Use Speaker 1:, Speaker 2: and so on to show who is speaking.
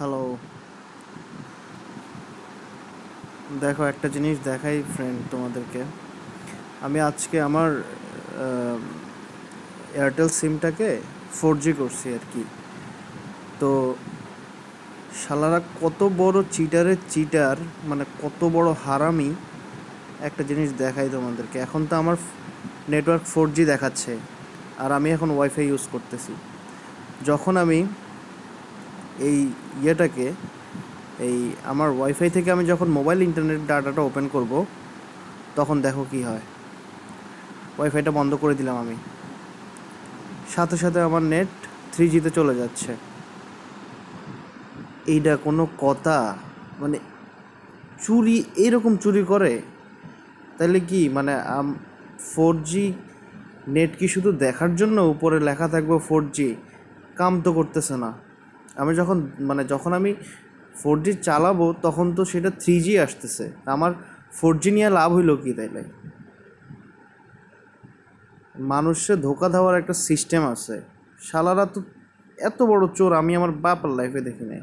Speaker 1: hello দেখো একটা জিনিস দেখাই ফ্রেন্ড তোমাদেরকে আমি আজকে আমার এয়ারটেল সিমটাকে ফোর জি করছি আর কি তো শালারা কত বড় চিটারের চিটার মানে কত বড় হারামি একটা জিনিস দেখাই তোমাদেরকে এখন তো আমার নেটওয়ার্ক ফোর জি দেখাচ্ছে আর আমি এখন ওয়াইফাই ইউজ করতেছি যখন আমি এই ইয়েটাকে এই আমার ওয়াইফাই থেকে আমি যখন মোবাইল ইন্টারনেট ডাটাটা ওপেন করব তখন দেখো কি হয় ওয়াইফাইটা বন্ধ করে দিলাম আমি সাথে সাথে আমার নেট থ্রি জিতে চলে যাচ্ছে এইটা কোনো কথা মানে চুরি এরকম চুরি করে তাহলে কি মানে ফোর জি নেট কি শুধু দেখার জন্য উপরে লেখা থাকবে ফোর জি কাম তো করতেছে না আমি যখন মানে যখন আমি ফোর জি চালাবো তখন তো সেটা থ্রি জি আসতেছে আমার ফোর জি নিয়ে লাভ হইলো কি তাইলে মানুষে ধোকা দেওয়ার একটা সিস্টেম আছে শালারা তো এত বড় চোর আমি আমার বাপার লাইফে দেখি নাই